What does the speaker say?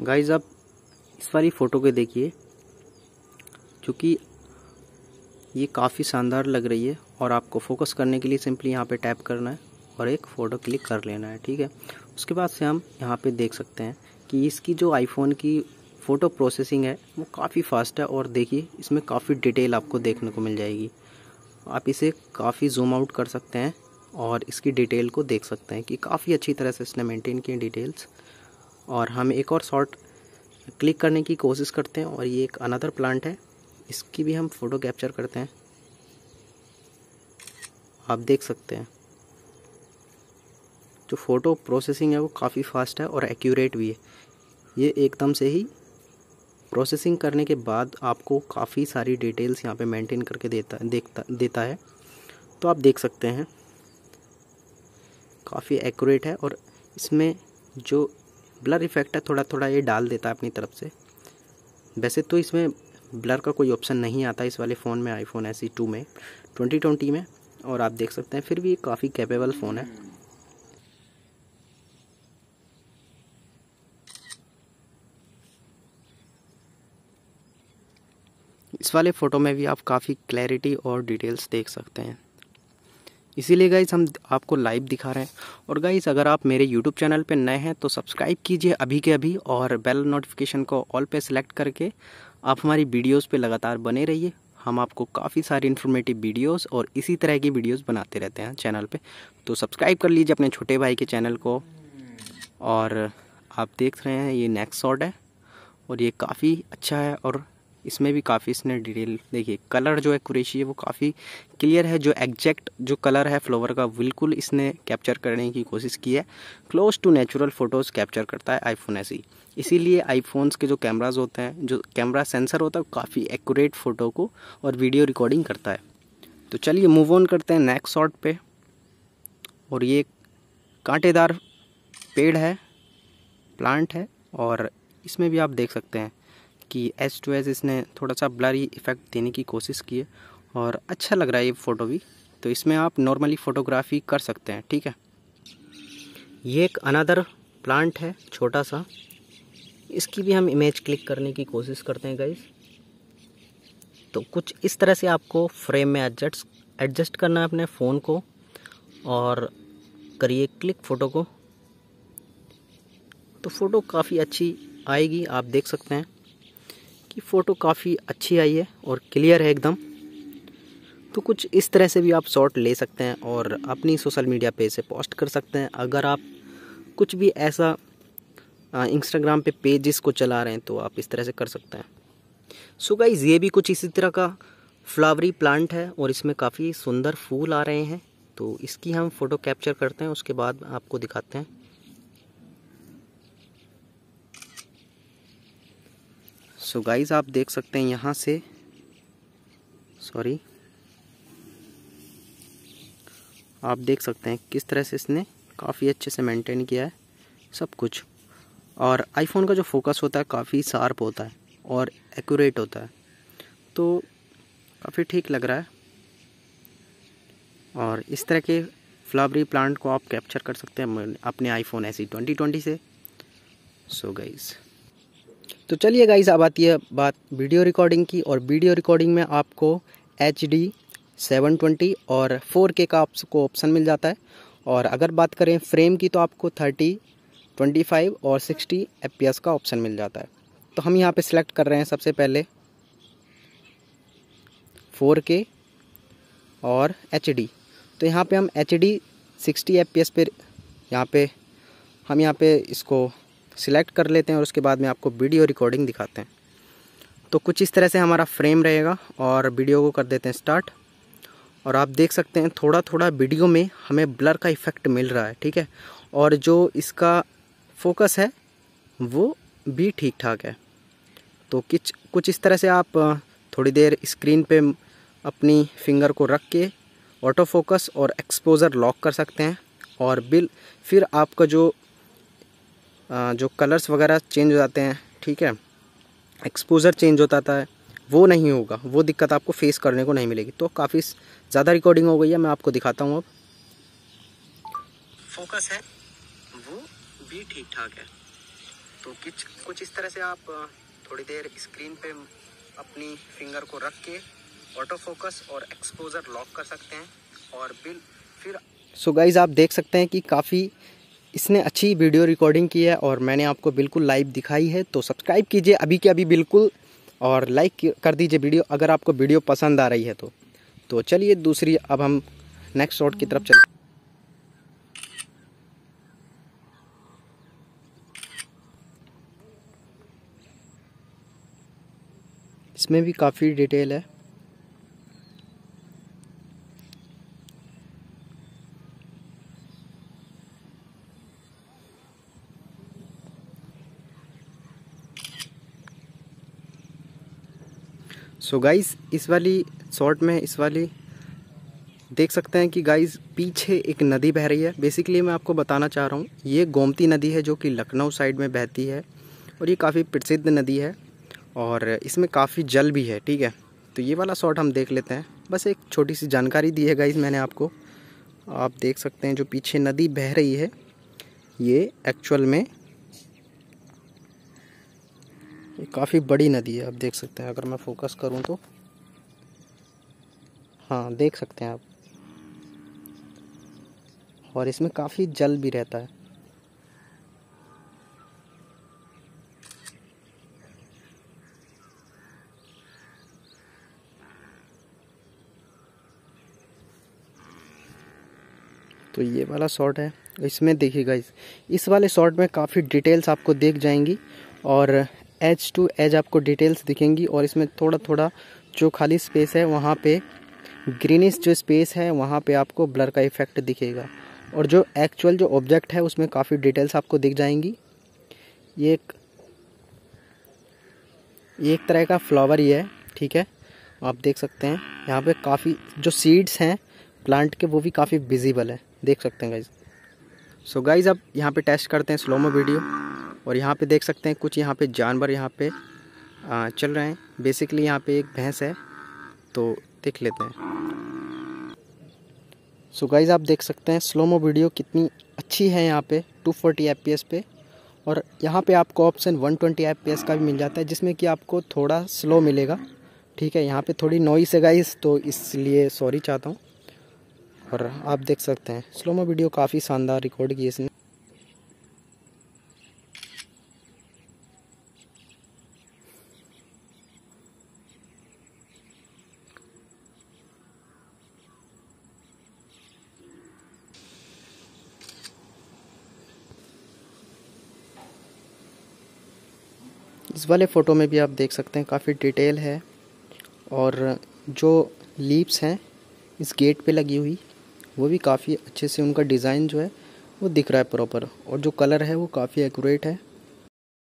guys आप इस वाली फ़ोटो को देखिए क्योंकि ये काफ़ी शानदार लग रही है और आपको फोकस करने के लिए सिंपली यहाँ पे टैप करना है और एक फ़ोटो क्लिक कर लेना है ठीक है उसके बाद से हम यहाँ पे देख सकते हैं कि इसकी जो आईफोन की फ़ोटो प्रोसेसिंग है वो काफ़ी फास्ट है और देखिए इसमें काफ़ी डिटेल आपको देखने को मिल जाएगी आप इसे काफ़ी जूम आउट कर सकते हैं और इसकी डिटेल को देख सकते हैं कि काफ़ी अच्छी तरह से इसने मेंटेन किए डिटेल्स और हम एक और शॉर्ट क्लिक करने की कोशिश करते हैं और ये एक अनदर प्लांट है इसकी भी हम फ़ोटो कैप्चर करते हैं आप देख सकते हैं जो फ़ोटो प्रोसेसिंग है वो काफ़ी फास्ट है और एक्यूरेट भी है ये एकदम से ही प्रोसेसिंग करने के बाद आपको काफ़ी सारी डिटेल्स यहाँ पे मेंटेन करके देता देखता देता है तो आप देख सकते हैं काफ़ी एक्यूरेट है और इसमें जो ब्लर इफेक्ट है थोड़ा थोड़ा ये डाल देता है अपनी तरफ से वैसे तो इसमें ब्लर का कोई ऑप्शन नहीं आता इस वाले फ़ोन में आईफोन एस टू में ट्वेंटी ट्वेंटी में और आप देख सकते हैं फिर भी ये काफ़ी कैपेबल फ़ोन है इस वाले फ़ोटो में भी आप काफ़ी क्लैरिटी और डिटेल्स देख सकते हैं इसीलिए गाइज हम आपको लाइव दिखा रहे हैं और गाइज अगर आप मेरे यूट्यूब चैनल पे नए हैं तो सब्सक्राइब कीजिए अभी के अभी और बेल नोटिफिकेशन को ऑल पे सेलेक्ट करके आप हमारी वीडियोस पे लगातार बने रहिए हम आपको काफ़ी सारी इन्फॉर्मेटिव वीडियोस और इसी तरह की वीडियोस बनाते रहते हैं चैनल पर तो सब्सक्राइब कर लीजिए अपने छोटे भाई के चैनल को और आप देख रहे हैं ये नेक्स्ट शॉट है और ये काफ़ी अच्छा है और इसमें भी काफ़ी इसने डिटेल देखिए कलर जो है कुरेशी है वो काफ़ी क्लियर है जो एग्जैक्ट जो कलर है फ्लोवर का बिल्कुल इसने कैप्चर करने की कोशिश की है close to natural photos capture करता है आईफोन ही इसीलिए आईफोन्स के जो कैमराज होते हैं जो कैमरा सेंसर होता है काफ़ी एक्यूरेट फ़ोटो को और वीडियो रिकॉर्डिंग करता है तो चलिए मूव ऑन करते हैं नेक्स्ट शॉट पे और ये कांटेदार पेड़ है प्लांट है और इसमें भी आप देख सकते हैं कि एज टू एज इसने थोड़ा सा ब्लरी इफ़ेक्ट देने की कोशिश की है और अच्छा लग रहा है ये फ़ोटो भी तो इसमें आप नॉर्मली फ़ोटोग्राफी कर सकते हैं ठीक है ये एक अनदर प्लांट है छोटा सा इसकी भी हम इमेज क्लिक करने की कोशिश करते हैं गाइज तो कुछ इस तरह से आपको फ्रेम में एडजस्ट एडजस्ट करना है अपने फ़ोन को और करिए क्लिक फ़ोटो को तो फ़ोटो काफ़ी अच्छी आएगी आप देख सकते हैं कि फ़ोटो काफ़ी अच्छी आई है और क्लियर है एकदम तो कुछ इस तरह से भी आप शॉट ले सकते हैं और अपनी सोशल मीडिया पेज से पोस्ट कर सकते हैं अगर आप कुछ भी ऐसा इंस्टाग्राम पे पेजेस को चला रहे हैं तो आप इस तरह से कर सकते हैं सो गाइज ये भी कुछ इसी तरह का फ्लावरी प्लांट है और इसमें काफ़ी सुंदर फूल आ रहे हैं तो इसकी हम फ़ोटो कैप्चर करते हैं उसके बाद आपको दिखाते हैं सो so गाइज आप देख सकते हैं यहाँ से सॉरी आप देख सकते हैं किस तरह से इसने काफ़ी अच्छे से मेंटेन किया है सब कुछ और आईफोन का जो फोकस होता है काफ़ी शार्प होता है और एक्यूरेट होता है तो काफ़ी ठीक लग रहा है और इस तरह के फ्लावरी प्लांट को आप कैप्चर कर सकते हैं अपने आईफोन ऐसी ट्वेंटी ट्वेंटी से सो so गाइज़ तो चलिए गाइज अब आती है बात वीडियो रिकॉर्डिंग की और वीडियो रिकॉर्डिंग में आपको एच डी सेवन ट्वेंटी और फोर के का आपको ऑप्शन मिल जाता है और अगर बात करें फ्रेम की तो आपको थर्टी ट्वेंटी फाइव और सिक्सटी एफ का ऑप्शन मिल जाता है तो हम यहाँ पे सिलेक्ट कर रहे हैं सबसे पहले फोर के और एच डी तो यहाँ पे हम एच डी सिक्सटी एफ पे यहाँ पे हम यहाँ पे इसको सिलेक्ट कर लेते हैं और उसके बाद में आपको वीडियो रिकॉर्डिंग दिखाते हैं तो कुछ इस तरह से हमारा फ्रेम रहेगा और वीडियो को कर देते हैं स्टार्ट और आप देख सकते हैं थोड़ा थोड़ा वीडियो में हमें ब्लर का इफ़ेक्ट मिल रहा है ठीक है और जो इसका फोकस है वो भी ठीक ठाक है तो कुछ कुछ इस तरह से आप थोड़ी देर स्क्रीन पे अपनी फिंगर को रख के ऑटो फोकस और एक्सपोज़र लॉक कर सकते हैं और बिल फिर आपका जो जो कलर्स वगैरह चेंज हो जाते हैं ठीक है एक्सपोजर चेंज हो जाता है वो नहीं होगा वो दिक्कत आपको फेस करने को नहीं मिलेगी तो काफ़ी ज़्यादा रिकॉर्डिंग हो गई है मैं आपको दिखाता हूँ अब फोकस है वो भी ठीक ठाक है तो कुछ कुछ इस तरह से आप थोड़ी देर स्क्रीन पे अपनी फिंगर को रख के ऑटो फोकस और एक्सपोजर लॉक कर सकते हैं और बिल फिर सो so गाइज आप देख सकते हैं कि काफ़ी इसने अच्छी वीडियो रिकॉर्डिंग की है और मैंने आपको बिल्कुल लाइव दिखाई है तो सब्सक्राइब कीजिए अभी के अभी बिल्कुल और लाइक कर दीजिए वीडियो अगर आपको वीडियो पसंद आ रही है तो तो चलिए दूसरी अब हम नेक्स्ट शॉट की तरफ चल इसमें भी काफ़ी डिटेल है सो so गाइस इस वाली शॉर्ट में इस वाली देख सकते हैं कि गाइस पीछे एक नदी बह रही है बेसिकली मैं आपको बताना चाह रहा हूँ ये गोमती नदी है जो कि लखनऊ साइड में बहती है और ये काफ़ी प्रसिद्ध नदी है और इसमें काफ़ी जल भी है ठीक है तो ये वाला शॉट हम देख लेते हैं बस एक छोटी सी जानकारी दी है गाइज़ मैंने आपको आप देख सकते हैं जो पीछे नदी बह रही है ये एक्चुअल में ये काफ़ी बड़ी नदी है आप देख सकते हैं अगर मैं फोकस करूं तो हाँ देख सकते हैं आप और इसमें काफ़ी जल भी रहता है तो ये वाला शॉट है इसमें देखिएगा इस वाले शॉट में काफ़ी डिटेल्स आपको देख जाएंगी और एज टू एज आपको डिटेल्स दिखेंगी और इसमें थोड़ा थोड़ा जो खाली स्पेस है वहाँ पे ग्रीनिश जो स्पेस है वहाँ पे आपको ब्लर का इफेक्ट दिखेगा और जो एक्चुअल जो ऑब्जेक्ट है उसमें काफ़ी डिटेल्स आपको दिख जाएंगी ये एक ये एक तरह का फ्लावर ही है ठीक है आप देख सकते हैं यहाँ पे काफ़ी जो सीड्स हैं प्लांट के वो भी काफ़ी विजिबल है देख सकते हैं गाइज सो गाइज आप यहाँ पर टेस्ट करते हैं स्लोमो वीडियो और यहाँ पे देख सकते हैं कुछ यहाँ पे जानवर यहाँ पे चल रहे हैं बेसिकली यहाँ पे एक भैंस है तो देख लेते हैं सो so गाइज आप देख सकते हैं स्लोमो वीडियो कितनी अच्छी है यहाँ पे 240 फोर्टी पे और यहाँ पे आपको ऑप्शन 120 ट्वेंटी का भी मिल जाता है जिसमें कि आपको थोड़ा स्लो मिलेगा ठीक है यहाँ पे थोड़ी नॉइस है गाइज तो इसलिए सॉरी चाहता हूँ और आप देख सकते हैं स्लोमो वीडियो काफ़ी शानदार रिकॉर्ड की इसने इस वाले फ़ोटो में भी आप देख सकते हैं काफ़ी डिटेल है और जो लीप्स हैं इस गेट पे लगी हुई वो भी काफ़ी अच्छे से उनका डिज़ाइन जो है वो दिख रहा है प्रॉपर और जो कलर है वो काफ़ी एक्यूरेट है